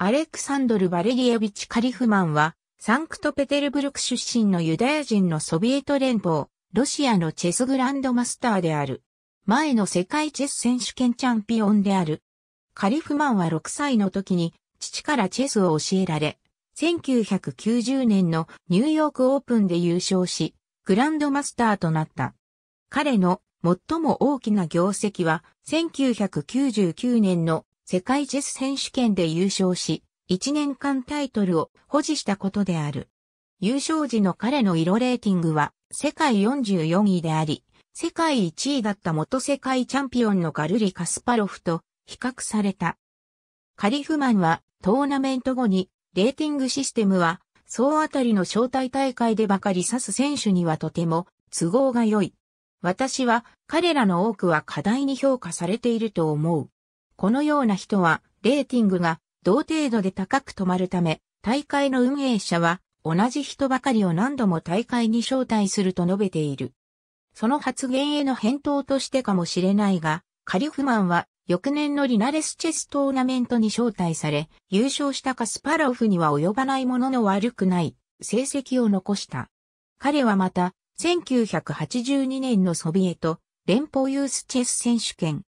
アレクサンドル・バレリエビチ・カリフマンは、サンクトペテルブルク出身のユダヤ人のソビエト連邦、ロシアのチェスグランドマスターである。前の世界チェス選手権チャンピオンである。カリフマンは6歳の時に、父からチェスを教えられ、1990年のニューヨークオープンで優勝し、グランドマスターとなった。彼の最も大きな業績は、1999年の世界チェス選手権で優勝し、1年間タイトルを保持したことである。優勝時の彼の色レーティングは世界44位であり、世界1位だった元世界チャンピオンのガルリ・カスパロフと比較された。カリフマンはトーナメント後にレーティングシステムは総あたりの招待大会でばかり指す選手にはとても都合が良い。私は彼らの多くは課題に評価されていると思う。このような人は、レーティングが同程度で高く止まるため、大会の運営者は、同じ人ばかりを何度も大会に招待すると述べている。その発言への返答としてかもしれないが、カリフマンは翌年のリナレスチェストーナメントに招待され、優勝したカスパロフには及ばないものの悪くない成績を残した。彼はまた、1982年のソビエト連邦ユースチェス選手権、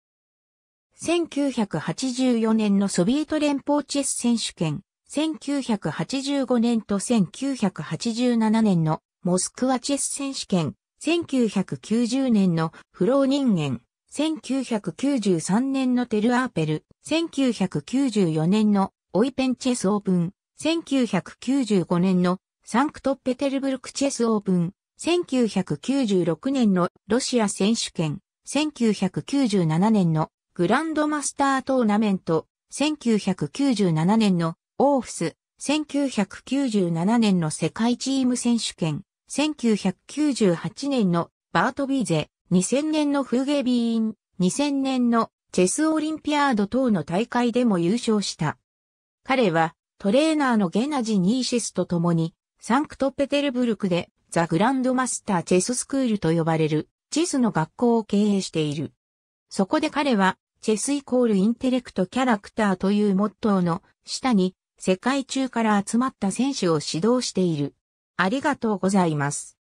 1984年のソビエト連邦チェス選手権、1985年と1987年のモスクワチェス選手権、1990年のフロー人間、1993年のテルアーペル、1994年のオイペンチェスオープン、1995年のサンクトペテルブルクチェスオープン、1996年のロシア選手権、1997年のグランドマスタートーナメント、1997年のオーフス、1997年の世界チーム選手権、1998年のバートビーゼ、2000年のフーゲビーン、2000年のチェスオリンピアード等の大会でも優勝した。彼はトレーナーのゲナジ・ニーシスと共にサンクトペテルブルクでザ・グランドマスターチェススクールと呼ばれるチェスの学校を経営している。そこで彼はチェスイコールインテレクトキャラクターというモットーの下に世界中から集まった選手を指導している。ありがとうございます。